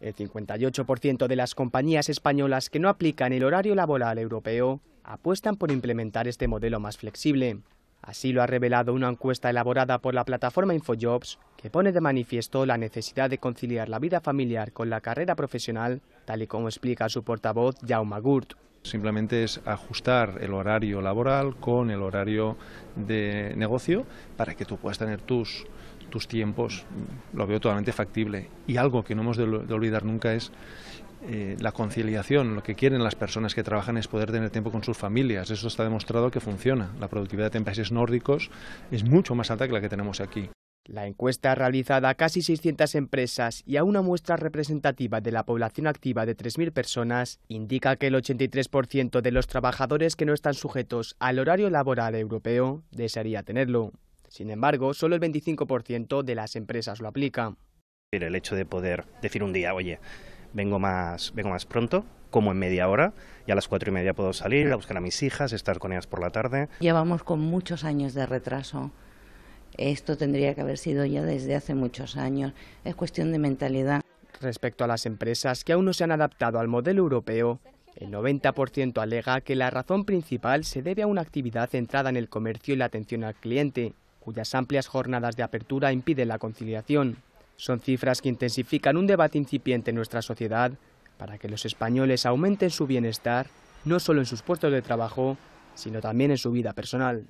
El 58% de las compañías españolas que no aplican el horario laboral europeo apuestan por implementar este modelo más flexible. Así lo ha revelado una encuesta elaborada por la plataforma InfoJobs que pone de manifiesto la necesidad de conciliar la vida familiar con la carrera profesional, tal y como explica su portavoz Jaume Gurt. Simplemente es ajustar el horario laboral con el horario de negocio para que tú puedas tener tus, tus tiempos. Lo veo totalmente factible. Y algo que no hemos de, olvidar nunca es eh, la conciliación. Lo que quieren las personas que trabajan es poder tener tiempo con sus familias. Eso está demostrado que funciona. La productividad en países nórdicos es mucho más alta que la que tenemos aquí. La encuesta realizada a casi 600 empresas y a una muestra representativa de la población activa de 3.000 personas indica que el 83% de los trabajadores que no están sujetos al horario laboral europeo desearía tenerlo. Sin embargo, solo el 25% de las empresas lo aplica. El hecho de poder decir un día, oye, vengo más, vengo más pronto, como en media hora, y a las cuatro y media puedo salir a buscar a mis hijas, estar con ellas por la tarde. Llevamos con muchos años de retraso esto tendría que haber sido ya desde hace muchos años. Es cuestión de mentalidad. Respecto a las empresas que aún no se han adaptado al modelo europeo, el 90% alega que la razón principal se debe a una actividad centrada en el comercio y la atención al cliente, cuyas amplias jornadas de apertura impiden la conciliación. Son cifras que intensifican un debate incipiente en nuestra sociedad para que los españoles aumenten su bienestar, no solo en sus puestos de trabajo, sino también en su vida personal.